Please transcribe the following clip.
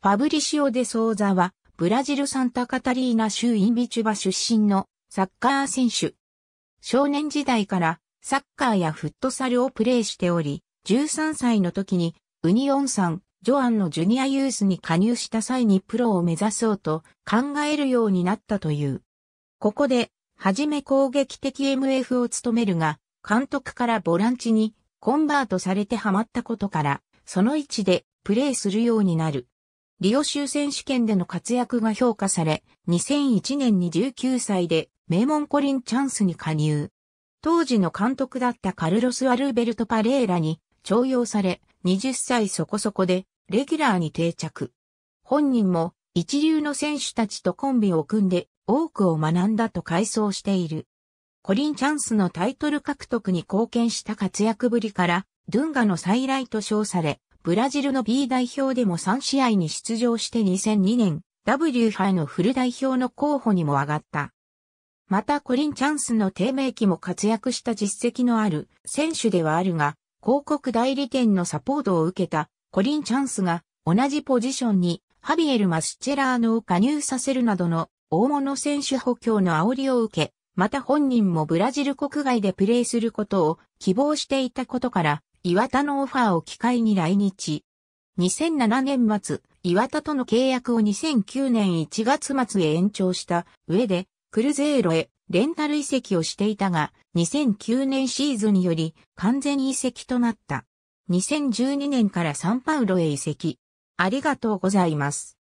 ファブリシオ・デ・ソーザは、ブラジルサンタカタリーナ州インビチュバ出身のサッカー選手。少年時代からサッカーやフットサルをプレーしており、13歳の時にウニオンさん、ジョアンのジュニアユースに加入した際にプロを目指そうと考えるようになったという。ここで、はじめ攻撃的 MF を務めるが、監督からボランチにコンバートされてハマったことから、その位置でプレーするようになる。リオ州選手権での活躍が評価され、2001年に19歳で名門コリンチャンスに加入。当時の監督だったカルロス・アルベルト・パレーラに徴用され、20歳そこそこでレギュラーに定着。本人も一流の選手たちとコンビを組んで多くを学んだと回想している。コリンチャンスのタイトル獲得に貢献した活躍ぶりから、ドゥンガの再来と称され、ブラジルの B 代表でも3試合に出場して2002年 W 杯のフル代表の候補にも上がった。またコリンチャンスの低迷期も活躍した実績のある選手ではあるが、広告代理店のサポートを受けたコリンチャンスが同じポジションにハビエル・マスチェラーノを加入させるなどの大物選手補強の煽りを受け、また本人もブラジル国外でプレーすることを希望していたことから、岩田のオファーを機会に来日。2007年末、岩田との契約を2009年1月末へ延長した上で、クルゼーロへレンタル移籍をしていたが、2009年シーズンにより完全移籍となった。2012年からサンパウロへ移籍。ありがとうございます。